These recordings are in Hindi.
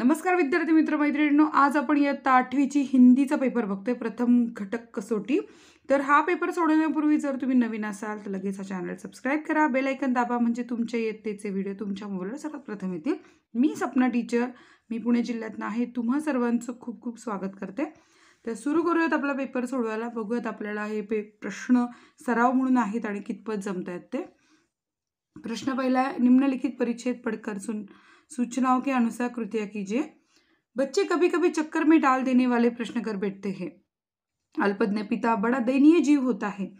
नमस्कार विद्यार्थी मित्र मैत्रिणींनो आज आपण इयत्ता आठवीची हिंदीचा पेपर बघतोय प्रथम घटक कसोटी तर हा पेपर सोडवण्यापूर्वी जर तुम्ही नवीन असाल तर लगेच हा चॅनल सबस्क्राईब करा बेलायकन दाबा म्हणजे तुमच्या इयत्तेचे व्हिडिओ तुमच्या मोबाईलवर सर्वात प्रथम येतील मी सपना टीचर मी पुणे जिल्ह्यातनं आहे तुम्हा सर्वांचं खूप खूप स्वागत करते तर सुरू करूयात आपला पेपर सोडवायला बघूयात आपल्याला हे पे प्रश्न सराव म्हणून आहेत आणि कितपत जमत आहेत ते प्रश्न पहिला निम्नलिखित परीक्षेत पडकरसून सूचनाओं के अनुसार कृत्या कीजिए बच्चे कभी कभी चक्कर में डाल देने वाले प्रश्न कर बैठते हैं अल्पज्ञ पिता बड़ा दयनीय जीव होता है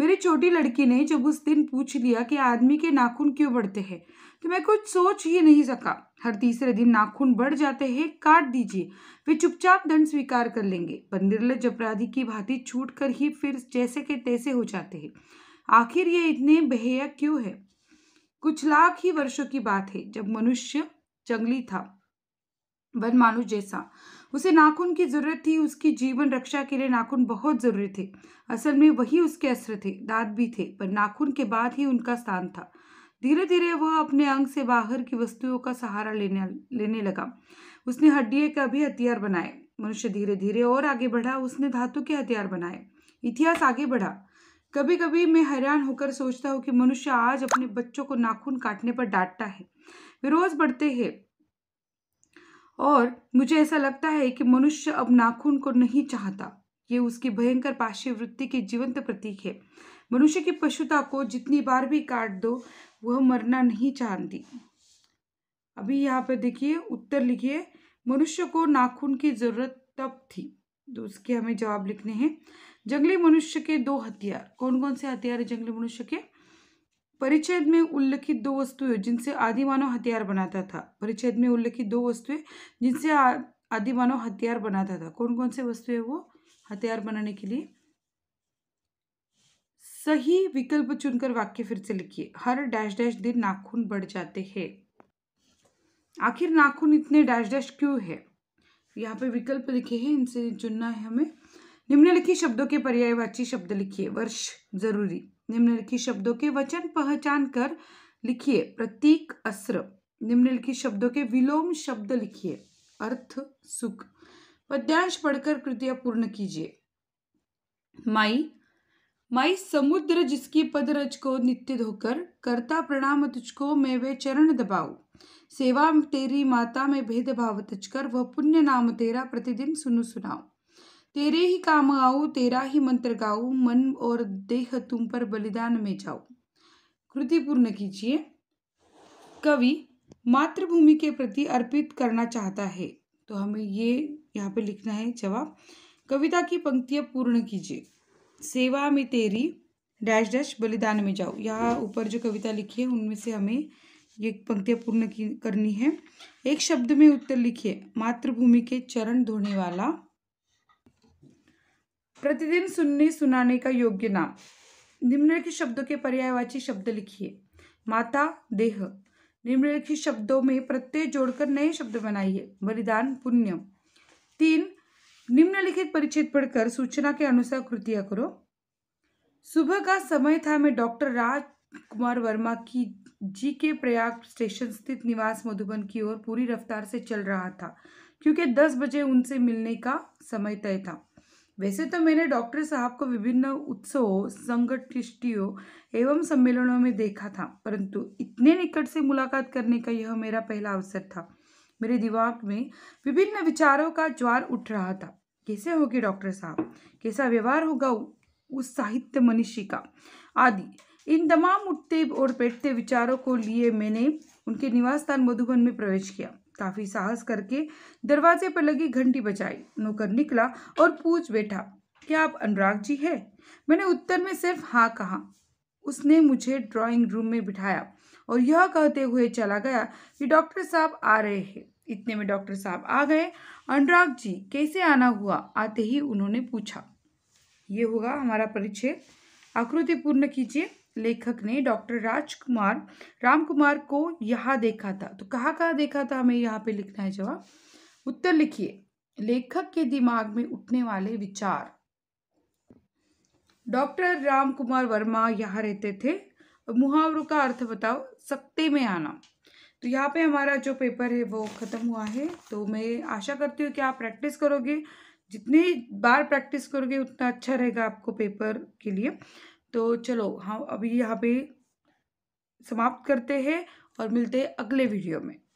मेरी छोटी लड़की ने जब उस दिन पूछ लिया कि आदमी के नाखून क्यों बढ़ते हैं तो मैं कुछ सोच ही नहीं सका हर तीसरे दिन नाखून बढ़ जाते हैं काट दीजिए वे चुपचाप दंड स्वीकार कर लेंगे पर निर्लज अपराधी की भांति छूट कर ही फिर जैसे के तैसे हो जाते हैं आखिर ये इतने बेहया क्यों है कुछ लाख ही वर्षों की बात है जब मनुष्य जंगली था वन मानुष जैसा उसे नाखून की जरूरत थी उसकी जीवन रक्षा के लिए नाखून बहुत जरूरी थे असल में वही उसके अस्त्र थे दांत भी थे पर नाखून के बाद ही उनका स्थान था धीरे धीरे वह अपने अंग से बाहर की वस्तुओं का सहारा लेने लेने लगा उसने हड्डियों का भी हथियार बनाए मनुष्य धीरे धीरे और आगे बढ़ा उसने धातु के हथियार बनाए इतिहास आगे बढ़ा कभी कभी मैं हैरान होकर सोचता हूँ कि मनुष्य आज अपने बच्चों को नाखून काटने पर डांटता है रोज बढ़ते हैं और मुझे ऐसा लगता है कि मनुष्य अब नाखून को नहीं चाहता ये उसकी भयंकर पाशी वृत्ति के जीवंत प्रतीक है मनुष्य की पशुता को जितनी बार भी काट दो वह मरना नहीं चाहती अभी यहाँ पर देखिए उत्तर लिखिए मनुष्य को नाखून की जरूरत तब थी तो उसके हमें जवाब लिखने हैं जंगली मनुष्य के दो हथियार कौन कौन से हथियार है जंगली मनुष्य के परिच्छेद में उल्लिखित दो वस्तुएं जिनसे आदि मानव हथियार बनाता था परिच्छेद में उल्लिखित दो वस्तुएं जिनसे आदि मानव हथियार बनाता था कौन कौन से वस्तुएं वो हथियार बनाने के लिए सही विकल्प चुनकर वाक्य फिर से लिखिए हर डैश डैश दिन नाखून बढ़ जाते हैं आखिर नाखून इतने डैश डैश क्यों है यहाँ पे विकल्प लिखे हैं इनसे चुनना है हमें निम्नलिखित शब्दों के पर्यायवाची शब्द लिखिए वर्ष जरूरी निम्नलिखित शब्दों के वचन पहचान कर लिखिए प्रतीक अस्त्र निम्नलिखित शब्दों के विलोम शब्द लिखिए अर्थ सुख पद्यांश पढ़कर कृतियां पूर्ण कीजिए माई माई समुद्र जिसकी पदरज को नित्य धोकर करता प्रणाम तुझको मैं वे चरण दबाऊ सेवा तेरी माता में भेदभाव तुझकर वह पुण्य नाम तेरा प्रतिदिन सुनु सुनाऊ तेरे ही काम आओ तेरा ही मंत्र गाओ मन और देह तुम पर बलिदान में जाओ कृति पूर्ण कीजिए कवि मातृभूमि के प्रति अर्पित करना चाहता है तो हमें ये यहाँ पे लिखना है जवाब कविता की पंक्तियाँ पूर्ण कीजिए सेवा में तेरी डैश डैश बलिदान में जाओ यहाँ ऊपर जो कविता लिखी है उनमें से हमें ये पंक्तियाँ पूर्ण की करनी है एक शब्द में उत्तर लिखिए मातृभूमि के चरण धोने वाला प्रतिदिन सुनने सुनाने का योग्य नाम निम्नलिखित शब्दों के पर्यायवाची शब्द लिखिए माता देह निम्नलिखित शब्दों में प्रत्यय जोड़कर नए शब्द बनाइए बलिदान पुण्य तीन निम्नलिखित परिचित पढ़कर सूचना के अनुसार कृतियां करो सुबह का समय था मैं डॉक्टर राज कुमार वर्मा की जी के प्रयाग स्टेशन स्थित निवास मधुबन की ओर पूरी रफ्तार से चल रहा था क्योंकि दस बजे उनसे मिलने का समय तय था वैसे तो मैंने डॉक्टर साहब को विभिन्न उत्सवों संगठिष्टियों एवं सम्मेलनों में देखा था परंतु इतने निकट से मुलाकात करने का यह मेरा पहला अवसर था मेरे दिमाग में विभिन्न विचारों का ज्वार उठ रहा था कैसे होगी डॉक्टर साहब कैसा व्यवहार होगा उस साहित्य मनीषी का आदि इन तमाम उठते और बैठते विचारों को लिए मैंने उनके निवास स्थान मधुबन में प्रवेश किया काफ़ी साहस करके दरवाजे पर लगी घंटी बजाई नौकर निकला और पूछ बैठा क्या आप अनुराग जी है मैंने उत्तर में सिर्फ हाँ कहा उसने मुझे ड्राइंग रूम में बिठाया और यह कहते हुए चला गया कि डॉक्टर साहब आ रहे हैं इतने में डॉक्टर साहब आ गए अनुराग जी कैसे आना हुआ आते ही उन्होंने पूछा ये होगा हमारा परिचय आकृति पूर्ण कीजिए लेखक ने डॉक्टर राजकुमार रामकुमार को यहाँ देखा था तो कहाँ कहाँ देखा था हमें यहाँ पे लिखना है जवाब उत्तर लिखिए लेखक के दिमाग में उठने वाले विचार डॉक्टर राम कुमार वर्मा यहाँ रहते थे मुहावरों का अर्थ बताओ सत्ते में आना तो यहाँ पे हमारा जो पेपर है वो ख़त्म हुआ है तो मैं आशा करती हूँ कि आप प्रैक्टिस करोगे जितने बार प्रैक्टिस करोगे उतना अच्छा रहेगा आपको पेपर के लिए तो चलो हम हाँ, अभी यहाँ पे समाप्त करते हैं और मिलते हैं अगले वीडियो में